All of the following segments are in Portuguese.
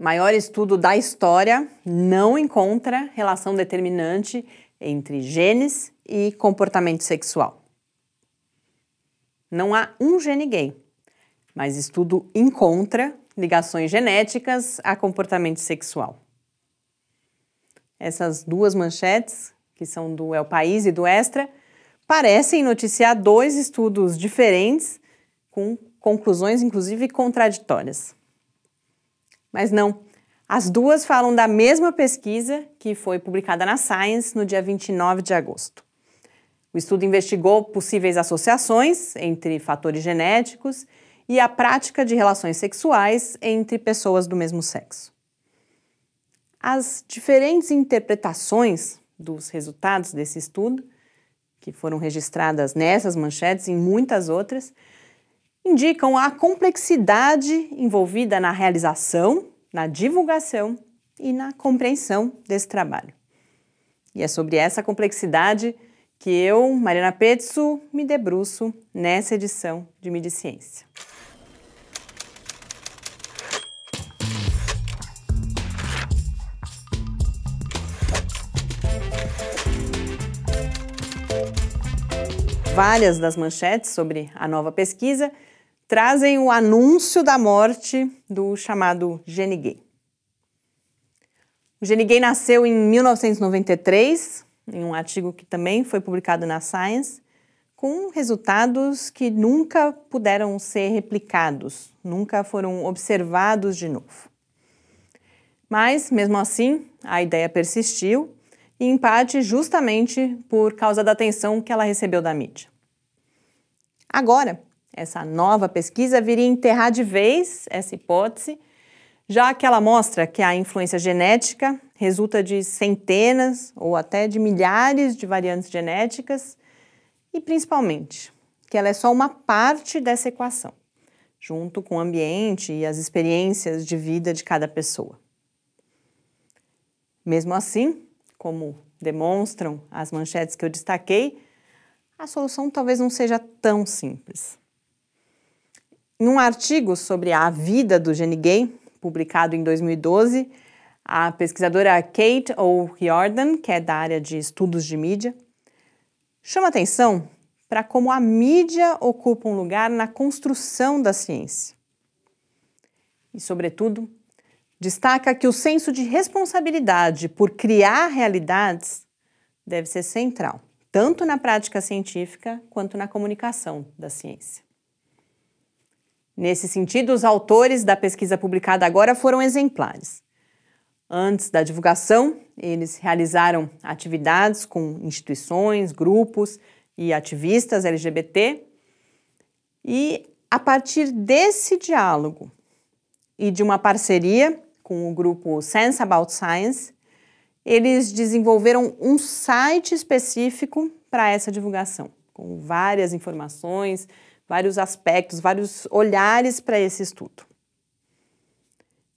maior estudo da história não encontra relação determinante entre genes e comportamento sexual. Não há um gene gay, mas estudo encontra ligações genéticas a comportamento sexual. Essas duas manchetes, que são do El País e do Extra, parecem noticiar dois estudos diferentes, com conclusões inclusive contraditórias. Mas não. As duas falam da mesma pesquisa que foi publicada na Science no dia 29 de agosto. O estudo investigou possíveis associações entre fatores genéticos e a prática de relações sexuais entre pessoas do mesmo sexo. As diferentes interpretações dos resultados desse estudo, que foram registradas nessas manchetes e em muitas outras, indicam a complexidade envolvida na realização, na divulgação e na compreensão desse trabalho. E é sobre essa complexidade que eu, Mariana Petsu, me debruço nessa edição de Mediciência. Várias das manchetes sobre a nova pesquisa trazem o anúncio da morte do chamado Gay. O Gay nasceu em 1993, em um artigo que também foi publicado na Science, com resultados que nunca puderam ser replicados, nunca foram observados de novo. Mas, mesmo assim, a ideia persistiu, e em parte justamente por causa da atenção que ela recebeu da mídia. Agora, essa nova pesquisa viria enterrar de vez essa hipótese, já que ela mostra que a influência genética resulta de centenas ou até de milhares de variantes genéticas e, principalmente, que ela é só uma parte dessa equação, junto com o ambiente e as experiências de vida de cada pessoa. Mesmo assim, como demonstram as manchetes que eu destaquei, a solução talvez não seja tão simples. Em um artigo sobre a vida do Jenny gay, publicado em 2012, a pesquisadora Kate O'Riordan, que é da área de estudos de mídia, chama atenção para como a mídia ocupa um lugar na construção da ciência. E, sobretudo, destaca que o senso de responsabilidade por criar realidades deve ser central, tanto na prática científica quanto na comunicação da ciência. Nesse sentido, os autores da pesquisa publicada agora foram exemplares. Antes da divulgação, eles realizaram atividades com instituições, grupos e ativistas LGBT. E a partir desse diálogo e de uma parceria com o grupo Sense About Science, eles desenvolveram um site específico para essa divulgação, com várias informações, vários aspectos, vários olhares para esse estudo.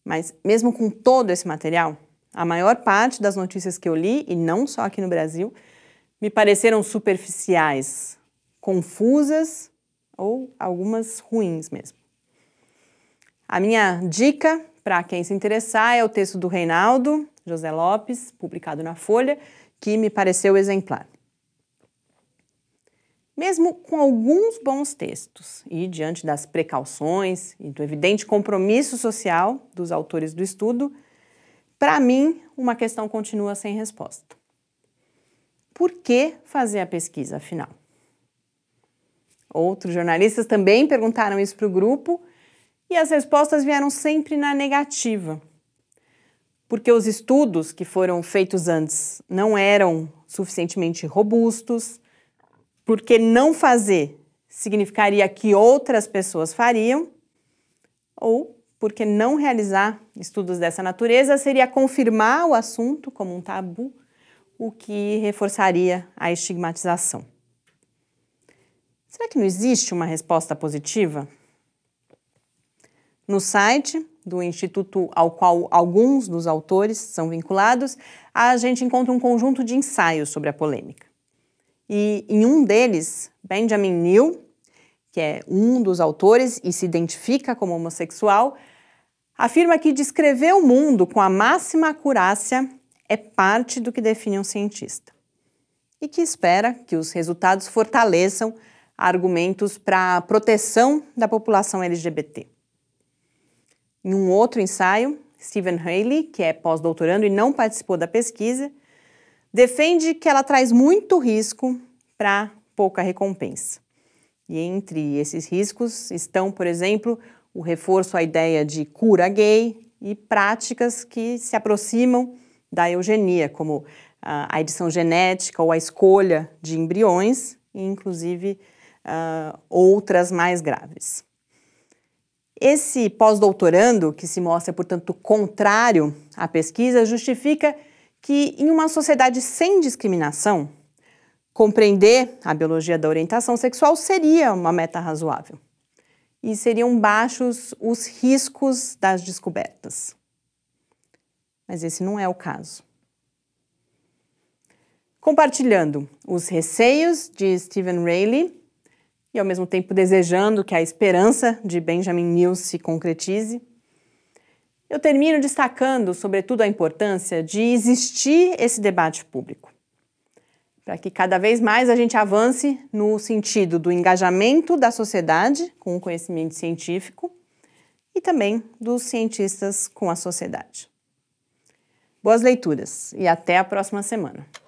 Mas, mesmo com todo esse material, a maior parte das notícias que eu li, e não só aqui no Brasil, me pareceram superficiais, confusas ou algumas ruins mesmo. A minha dica para quem se interessar é o texto do Reinaldo José Lopes, publicado na Folha, que me pareceu exemplar. Mesmo com alguns bons textos e diante das precauções e do evidente compromisso social dos autores do estudo, para mim uma questão continua sem resposta. Por que fazer a pesquisa afinal? Outros jornalistas também perguntaram isso para o grupo e as respostas vieram sempre na negativa. Porque os estudos que foram feitos antes não eram suficientemente robustos, porque não fazer significaria que outras pessoas fariam, ou porque não realizar estudos dessa natureza seria confirmar o assunto como um tabu, o que reforçaria a estigmatização. Será que não existe uma resposta positiva? No site do instituto ao qual alguns dos autores são vinculados, a gente encontra um conjunto de ensaios sobre a polêmica. E em um deles, Benjamin New, que é um dos autores e se identifica como homossexual, afirma que descrever o mundo com a máxima acurácia é parte do que define um cientista e que espera que os resultados fortaleçam argumentos para a proteção da população LGBT. Em um outro ensaio, Stephen Haley, que é pós-doutorando e não participou da pesquisa, defende que ela traz muito risco para pouca recompensa. E entre esses riscos estão, por exemplo, o reforço à ideia de cura gay e práticas que se aproximam da eugenia, como a edição genética ou a escolha de embriões, e inclusive uh, outras mais graves. Esse pós-doutorando, que se mostra, portanto, contrário à pesquisa, justifica que em uma sociedade sem discriminação, compreender a biologia da orientação sexual seria uma meta razoável e seriam baixos os riscos das descobertas. Mas esse não é o caso. Compartilhando os receios de Stephen Rayleigh e ao mesmo tempo desejando que a esperança de Benjamin News se concretize, eu termino destacando, sobretudo, a importância de existir esse debate público, para que cada vez mais a gente avance no sentido do engajamento da sociedade com o conhecimento científico e também dos cientistas com a sociedade. Boas leituras e até a próxima semana.